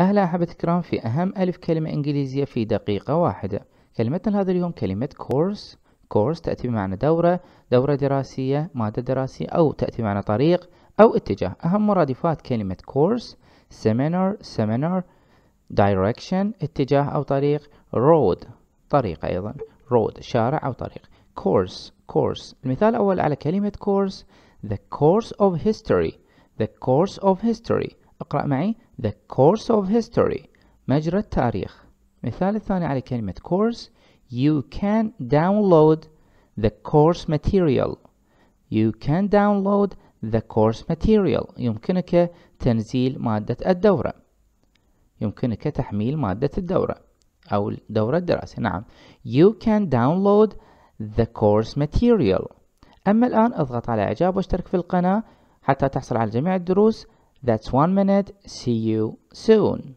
أهلا أحبة الكرام في أهم ألف كلمة إنجليزية في دقيقة واحدة كلمتنا هذا اليوم كلمة كورس كورس تأتي بمعنى دورة دورة دراسية مادة دراسية أو تأتي بمعنى طريق أو اتجاه أهم مرادفات كلمة كورس سيمينار سيمينار direction اتجاه أو طريق road طريق أيضا road شارع أو طريق course course المثال الأول على كلمة course the course of history the course of history اقرأ معي the course of history مجرى التاريخ مثال الثاني على كلمة course you can download the course material you can download the course material يمكنك تنزيل مادة الدورة يمكنك تحميل مادة الدورة أو دورة الدراسة نعم you can download the course material أما الآن اضغط على إعجاب واشترك في القناة حتى تحصل على جميع الدروس That's one minute. See you soon.